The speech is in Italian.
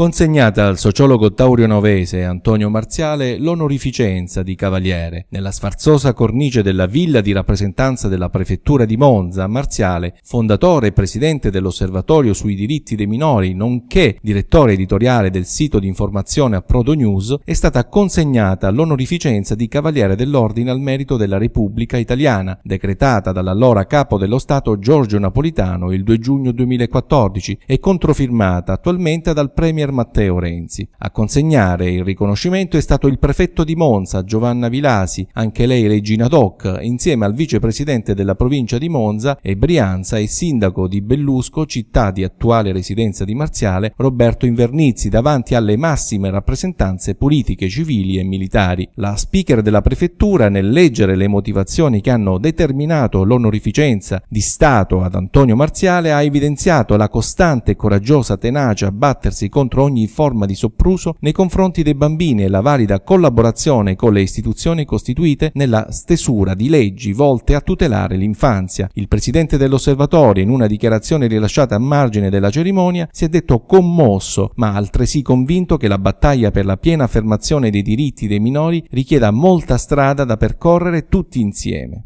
Consegnata al sociologo novese Antonio Marziale l'onorificenza di cavaliere. Nella sfarzosa cornice della villa di rappresentanza della prefettura di Monza, Marziale, fondatore e presidente dell'Osservatorio sui diritti dei minori, nonché direttore editoriale del sito di informazione a Prodo News, è stata consegnata l'onorificenza di cavaliere dell'ordine al merito della Repubblica Italiana, decretata dall'allora capo dello Stato Giorgio Napolitano il 2 giugno 2014 e controfirmata attualmente dal Premier premier Matteo Renzi. A consegnare il riconoscimento è stato il prefetto di Monza, Giovanna Vilasi, anche lei regina doc, insieme al vicepresidente della provincia di Monza e Brianza e sindaco di Bellusco, città di attuale residenza di Marziale, Roberto Invernizzi, davanti alle massime rappresentanze politiche, civili e militari. La speaker della prefettura, nel leggere le motivazioni che hanno determinato l'onorificenza di Stato ad Antonio Marziale, ha evidenziato la costante e coraggiosa tenacia a battersi contro contro ogni forma di sopruso nei confronti dei bambini e la valida collaborazione con le istituzioni costituite nella stesura di leggi volte a tutelare l'infanzia. Il presidente dell'osservatorio, in una dichiarazione rilasciata a margine della cerimonia, si è detto commosso, ma altresì convinto che la battaglia per la piena affermazione dei diritti dei minori richieda molta strada da percorrere tutti insieme.